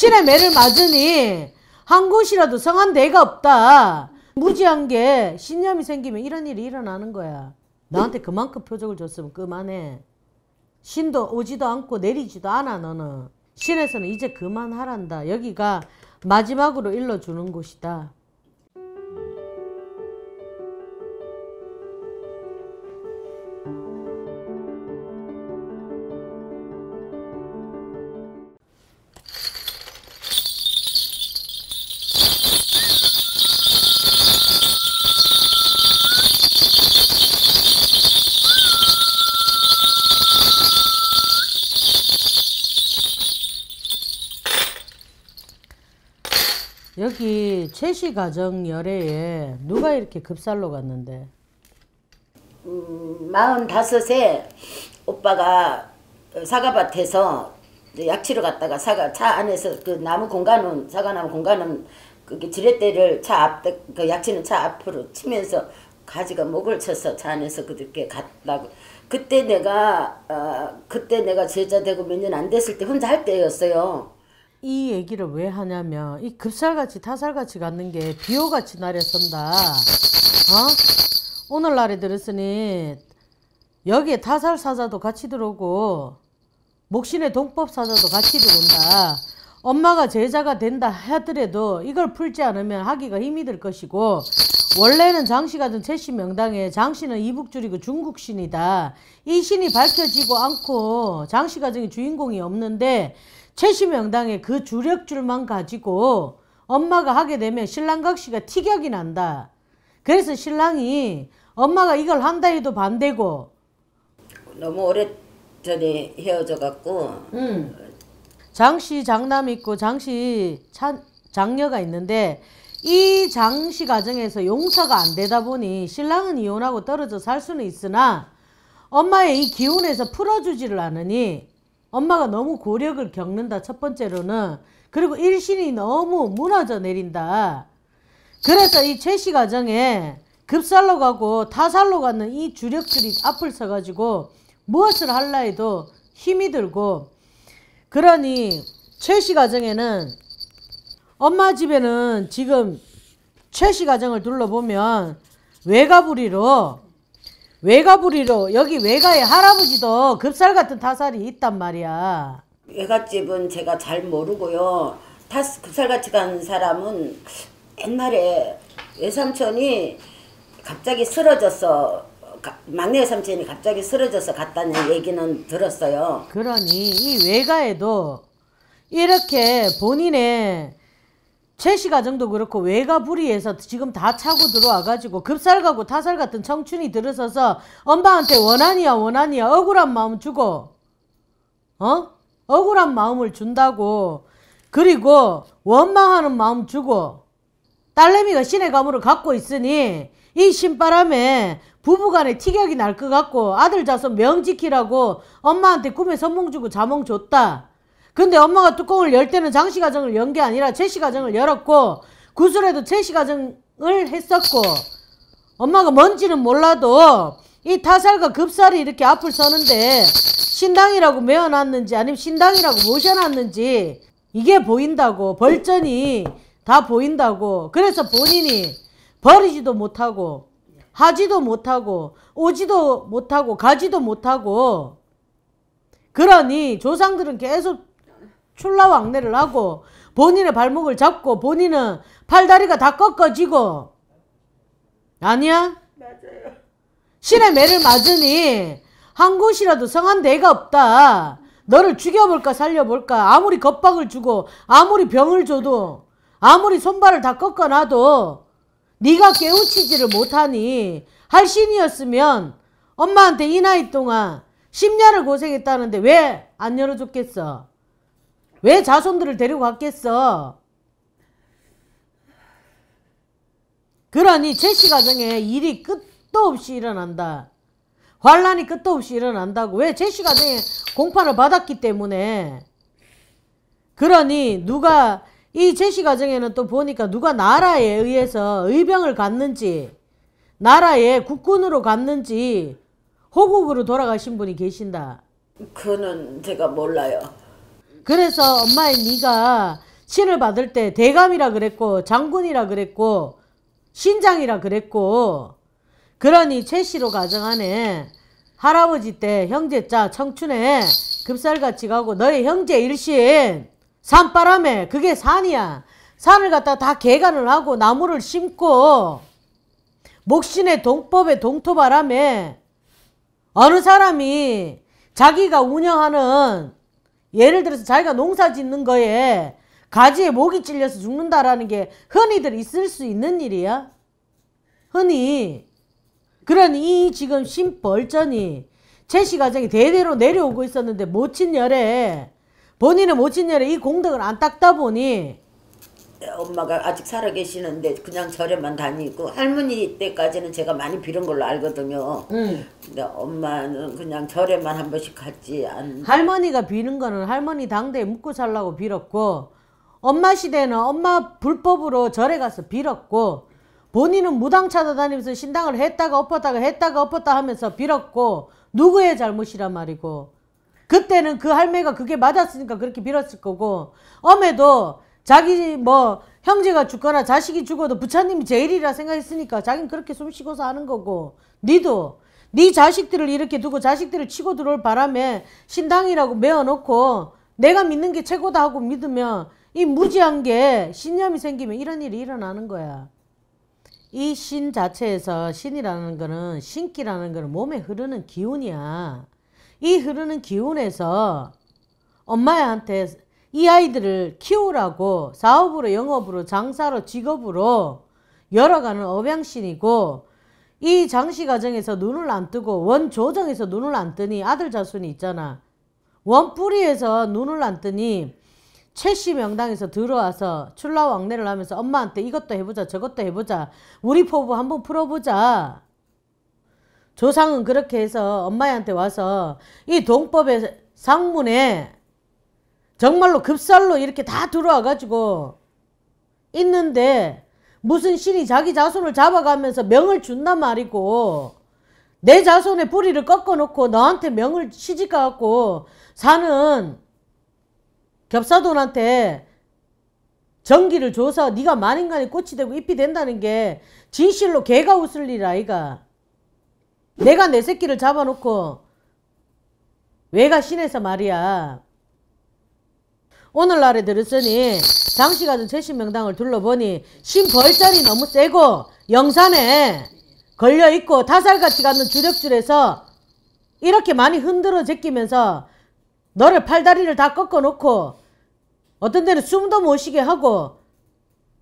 신의 매를 맞으니 한 곳이라도 성한 데가 없다. 무지한 게 신념이 생기면 이런 일이 일어나는 거야. 나한테 그만큼 표적을 줬으면 그만해. 신도 오지도 않고 내리지도 않아 너는. 신에서는 이제 그만하란다. 여기가 마지막으로 일러주는 곳이다. 최시 가정 열애에 누가 이렇게 급살로 갔는데? 음, 45세 오빠가 사과밭에서 약치러 갔다가 사과 차 안에서 그 나무 공간은 사과나무 공간은 그게 지렛대를 차앞그 약치는 차 앞으로 치면서 가지가 목을 쳐서 차 안에서 그들께 갔다고 그때 내가 어, 그때 내가 제자 되고 몇 년 안 됐을 때 혼자 할 때였어요. 이 얘기를 왜 하냐면 이 급살같이 타살같이 갖는 게 비호같이 날에 선다. 어? 오늘날에 들었으니 여기에 타살사자도 같이 들어오고 목신의 동법사자도 같이 들어온다. 엄마가 제자가 된다 하더라도 이걸 풀지 않으면 하기가 힘이 들 것이고 원래는 장씨가 든 최씨 명당에 장씨는 이북줄이고 중국신이다. 이 신이 밝혀지고 않고 장씨가 정 주인공이 없는데 최시명당의그 주력줄만 가지고 엄마가 하게 되면 신랑각시가 티격이 난다. 그래서 신랑이 엄마가 이걸 한다 해도 반대고 너무 오래전에 헤어져 갖고 음. 장씨 장남 있고 장씨 장녀가 있는데 이 장씨 가정에서 용서가 안 되다 보니 신랑은 이혼하고 떨어져 살 수는 있으나 엄마의 이 기운에서 풀어주지를 않으니 엄마가 너무 고력을 겪는다 첫 번째로는 그리고 일신이 너무 무너져 내린다 그래서 이 최씨 가정에 급살로 가고 타살로 가는 이 주력들이 앞을 서가지고 무엇을 할라 해도 힘이 들고 그러니 최씨 가정에는 엄마 집에는 지금 최씨 가정을 둘러보면 외가부리로 외가부리로 여기 외가에 할아버지도 급살 같은 타살이 있단 말이야. 외갓집은 제가 잘 모르고요. 타 급살같이 간 사람은 옛날에 외삼촌이 갑자기 쓰러져서 막내 삼촌이 갑자기 쓰러져서 갔다는 얘기는 들었어요. 그러니 이 외가에도 이렇게 본인의 최씨 가정도 그렇고 외가 불이해서 지금 다 차고 들어와가지고 급살가고 타살 같은 청춘이 들어서서 엄마한테 원한이야 원한이야 억울한 마음 주고 어? 억울한 마음을 준다고 그리고 원망하는 마음 주고 딸내미가 신의 가물을 갖고 있으니 이 신바람에 부부간에 티격이 날 것 같고 아들 자손 명 지키라고 엄마한테 꿈에 선몽 주고 자몽 줬다. 근데 엄마가 뚜껑을 열 때는 장씨 가정을 연 게 아니라 채씨 가정을 열었고 구슬에도 채씨 가정을 했었고 엄마가 뭔지는 몰라도 이 타살과 급살이 이렇게 앞을 서는데 신당이라고 메어놨는지 아니면 신당이라고 모셔놨는지 이게 보인다고 벌전이 다 보인다고 그래서 본인이 버리지도 못하고 하지도 못하고 오지도 못하고 가지도 못하고 그러니 조상들은 계속 출라왕래를 하고 본인의 발목을 잡고 본인은 팔다리가 다 꺾어지고 아니야? 맞아 신의 매를 맞으니 한 곳이라도 성한 데가 없다. 너를 죽여볼까 살려볼까 아무리 겁박을 주고 아무리 병을 줘도 아무리 손발을 다 꺾어놔도 네가 깨우치지를 못하니 할 신이었으면 엄마한테 이 나이 동안 10년을 고생했다는데 왜 안 열어줬겠어? 왜 자손들을 데리고 갔겠어? 그러니 제시 가정에 일이 끝도 없이 일어난다. 환란이 끝도 없이 일어난다고. 왜 제시 가정에 공판을 받았기 때문에. 그러니 누가 이 제시 가정에는 또 보니까 누가 나라에 의해서 의병을 갔는지 나라에 국군으로 갔는지 호국으로 돌아가신 분이 계신다. 그는 제가 몰라요. 그래서 엄마의 네가 신을 받을 때 대감이라 그랬고 장군이라 그랬고 신장이라 그랬고 그러니 최씨로 가정하네 할아버지 때 형제자 청춘에 급살같이 가고 너의 형제 일신 산바람에 그게 산이야 산을 갖다 다 개간을 하고 나무를 심고 목신의 동법의 동토바람에 어느 사람이 자기가 운영하는 예를 들어서 자기가 농사 짓는 거에 가지에 목이 찔려서 죽는다라는 게 흔히들 있을 수 있는 일이야. 흔히. 그런 이 지금 심벌전이 최씨 가정이 대대로 내려오고 있었는데 모친열에 본인의 모친열에 이 공덕을 안 닦다 보니 엄마가 아직 살아 계시는데 그냥 절에만 다니고 할머니 때까지는 제가 많이 빌은 걸로 알거든요. 응. 근데 엄마는 그냥 절에만 한 번씩 갔지 안. 할머니가 비는 거는 할머니 당대에 묵고 살라고 빌었고 엄마 시대는 엄마 불법으로 절에 가서 빌었고 본인은 무당 찾아다니면서 신당을 했다가 엎었다가 했다가 엎었다 하면서 빌었고 누구의 잘못이란 말이고 그때는 그 할매가 그게 맞았으니까 그렇게 빌었을 거고 엄에도 자기 뭐 형제가 죽거나 자식이 죽어도 부처님이 제일이라 생각했으니까 자기는 그렇게 숨 쉬고서 하는 거고 니도 네 자식들을 이렇게 두고 자식들을 치고 들어올 바람에 신당이라고 메어놓고 내가 믿는 게 최고다 하고 믿으면 이 무지한 게 신념이 생기면 이런 일이 일어나는 거야. 이 신 자체에서 신이라는 거는 신기라는 거는 몸에 흐르는 기운이야. 이 흐르는 기운에서 엄마한테 이 아이들을 키우라고 사업으로 영업으로 장사로 직업으로 열어가는 업양신이고 이 장시 과정에서 눈을 안 뜨고 원 조정에서 눈을 안 뜨니 아들 자손이 있잖아. 원 뿌리에서 눈을 안 뜨니 최씨 명당에서 들어와서 출라왕래를 하면서 엄마한테 이것도 해보자 저것도 해보자 우리 포부 한번 풀어보자. 조상은 그렇게 해서 엄마한테 와서 이 동법의 상문에 정말로 급살로 이렇게 다 들어와가지고 있는데 무슨 신이 자기 자손을 잡아가면서 명을 준단 말이고 내 자손의 뿌리를 꺾어놓고 너한테 명을 시집가갖고 사는 겹사돈한테 정기를 줘서 네가 만인간의 꽃이 되고 잎이 된다는 게 진실로 개가 웃을 일 아이가 내가 내 새끼를 잡아놓고 왜가 신에서 말이야 오늘날에 들었으니 장시 가던 최신 명당을 둘러보니 신벌절이 너무 세고 영산에 걸려있고 다살같이 가는 주력줄에서 이렇게 많이 흔들어 제끼면서 너를 팔다리를 다 꺾어놓고 어떤 데는 숨도 못 쉬게 하고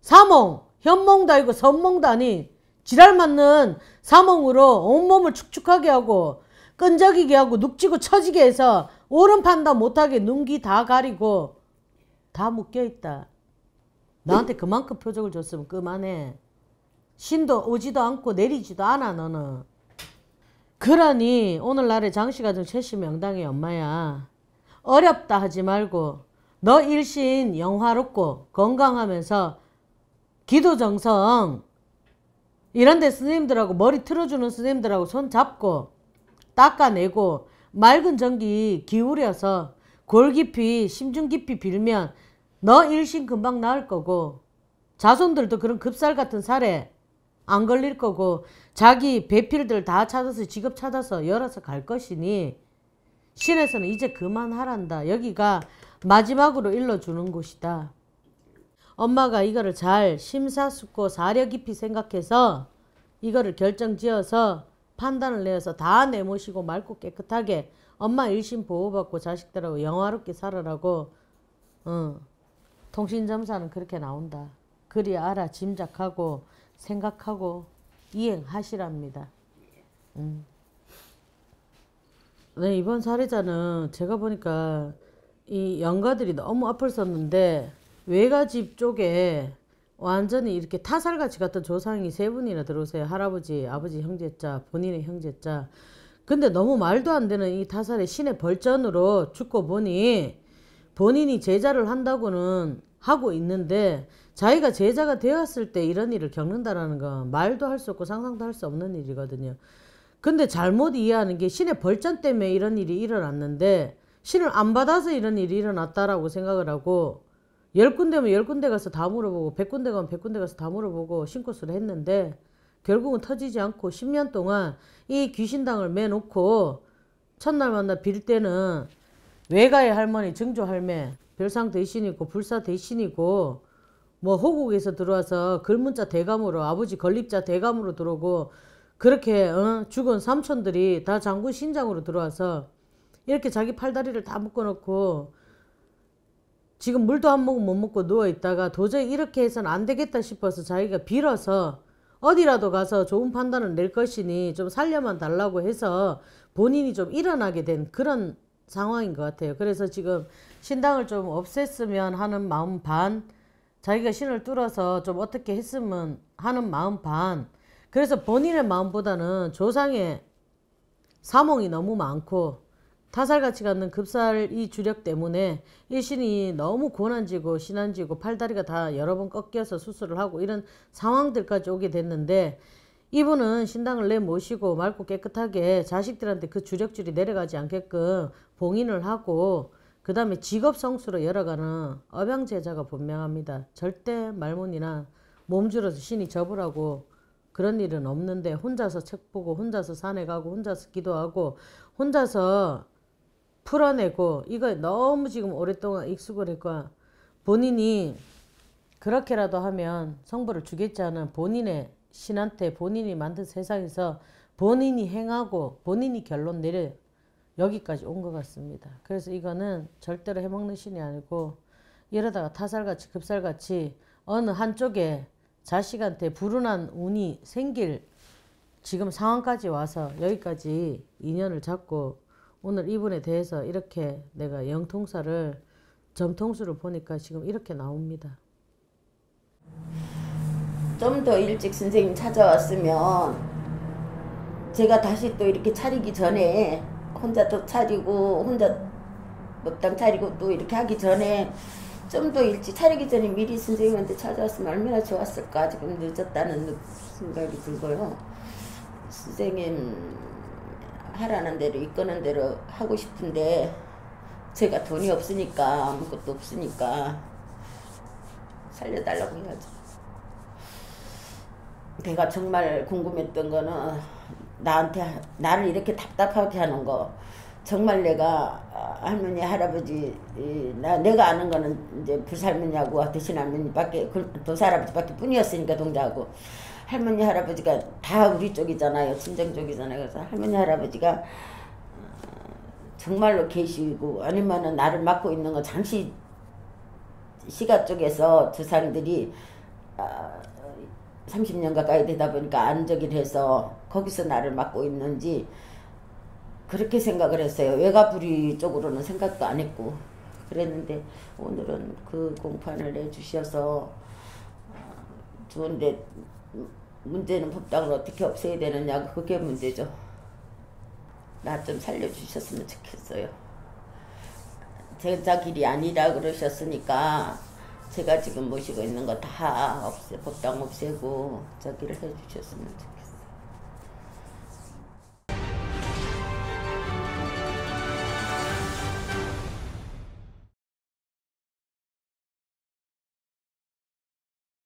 사몽, 현몽도 아니고 선몽도 아니 지랄 맞는 사몽으로 온몸을 축축하게 하고 끈적이게 하고 눅지고 처지게 해서 오른 판단 못하게 눈기 다 가리고 다 묶여있다. 나한테 그만큼 표적을 줬으면 그만해. 신도 오지도 않고 내리지도 않아 너는. 그러니 오늘날의 장씨가정 최씨 명당의 엄마야. 어렵다 하지 말고 너 일신 영화롭고 건강하면서 기도정성 이런데 스님들하고 머리 틀어주는 스님들하고 손 잡고 닦아내고 맑은 전기 기울여서 골 깊이 심중 깊이 빌면 너 일신 금방 나을 거고 자손들도 그런 급살 같은 사례 안 걸릴 거고 자기 배필들 다 찾아서 직업 찾아서 열어서 갈 것이니 신에서는 이제 그만하란다. 여기가 마지막으로 일러주는 곳이다. 엄마가 이거를 잘 심사숙고 사려 깊이 생각해서 이거를 결정지어서 판단을 내어서 다 내모시고 맑고 깨끗하게 엄마 일신 보호받고 자식들하고 영화롭게 살아라고 어, 통신점사는 그렇게 나온다. 그리 알아 짐작하고 생각하고 이행하시랍니다. 음. 네, 이번 사례자는 제가 보니까 이 양가들이 너무 앞을 섰는데 외가집 쪽에 완전히 이렇게 타살같이 갔던 조상이 세 분이나 들어오세요. 할아버지, 아버지, 형제자, 본인의 형제자. 근데 너무 말도 안 되는 이 타살의 신의 벌전으로 죽고 보니 본인이 제자를 한다고는 하고 있는데 자기가 제자가 되었을 때 이런 일을 겪는다라는 건 말도 할 수 없고 상상도 할 수 없는 일이거든요. 근데 잘못 이해하는 게 신의 벌전 때문에 이런 일이 일어났는데 신을 안 받아서 이런 일이 일어났다라고 생각을 하고 열 군데면 열 군데 가서 다 물어보고 백 군데 가면 백 군데 가서 다 물어보고 신고수를 했는데 결국은 터지지 않고 10년 동안 이 귀신당을 매놓고 첫날 만나 빌 때는 외가의 할머니, 증조 할매, 별상 대신이고 불사 대신이고 뭐 호국에서 들어와서 글문자 대감으로 아버지 건립자 대감으로 들어오고 그렇게 어? 죽은 삼촌들이 다 장군 신장으로 들어와서 이렇게 자기 팔다리를 다 묶어놓고 지금 물도 한 모금 못 먹고 누워있다가 도저히 이렇게 해서는 안 되겠다 싶어서 자기가 빌어서 어디라도 가서 좋은 판단을 낼 것이니 좀 살려만 달라고 해서 본인이 좀 일어나게 된 그런 상황인 것 같아요. 그래서 지금 신당을 좀 없앴으면 하는 마음 반, 자기가 신을 뚫어서 좀 어떻게 했으면 하는 마음 반, 그래서 본인의 마음보다는 조상의 사몽이 너무 많고 타살같이 갖는 급살 이 주력 때문에 이신이 너무 고난지고 신한지고 팔다리가 다 여러 번 꺾여서 수술을 하고 이런 상황들까지 오게 됐는데 이분은 신당을 내모시고 맑고 깨끗하게 자식들한테 그 주력줄이 내려가지 않게끔 봉인을 하고 그 다음에 직업성수로 열어가는 업양제자가 분명합니다. 절대 말문이나 몸줄어서 신이 접으라고 그런 일은 없는데 혼자서 책 보고 혼자서 산에 가고 혼자서 기도하고 혼자서 풀어내고 이거 너무 지금 오랫동안 익숙을 했고 본인이 그렇게라도 하면 성부를 주겠지 않은 본인의 신한테 본인이 만든 세상에서 본인이 행하고 본인이 결론 내려 여기까지 온 것 같습니다. 그래서 이거는 절대로 해먹는 신이 아니고 이러다가 타살같이 급살같이 어느 한쪽에 자식한테 불운한 운이 생길 지금 상황까지 와서 여기까지 인연을 잡고 오늘 이분에 대해서 이렇게 내가 영통사를 점통수를 보니까 지금 이렇게 나옵니다. 좀더 일찍 선생님 찾아왔으면 제가 다시 또 이렇게 차리기 전에 혼자 또 차리고 혼자 먹담 차리고 또 이렇게 하기 전에 좀 더 일찍 차리기 전에 미리 선생님한테 찾아왔으면 얼마나 좋았을까 지금 늦었다는 생각이 들고요. 선생님 하라는 대로 이끄는 대로 하고 싶은데 제가 돈이 없으니까 아무것도 없으니까 살려달라고 해야죠. 걔가 정말 궁금했던 거는 나한테 나를 이렇게 답답하게 하는 거 정말 내가 아, 할머니 할아버지 나 내가 아는 거는 이제 부살머니하고 대신 할머니밖에 그 도사 할아버지밖에 뿐이었으니까 동자하고 할머니 할아버지가 다 우리 쪽이잖아요 친정 쪽이잖아요 그래서 할머니 할아버지가 어, 정말로 계시고 아니면은 나를 맡고 있는 거 잠시 시가 쪽에서 두 사람들이 아, 30년 가까이 되다 보니까 안적이 돼서 거기서 나를 맡고 있는지 그렇게 생각을 했어요. 외가부리 쪽으로는 생각도 안 했고 그랬는데 오늘은 그 공판을 내주셔서 좋은데 문제는 법당을 어떻게 없애야 되느냐 그게 문제죠. 나 좀 살려주셨으면 좋겠어요. 제자 길이 아니라 그러셨으니까 제가 지금 모시고 있는 거 다 없애, 법당 없애고 저기를 해주셨으면 좋겠어요.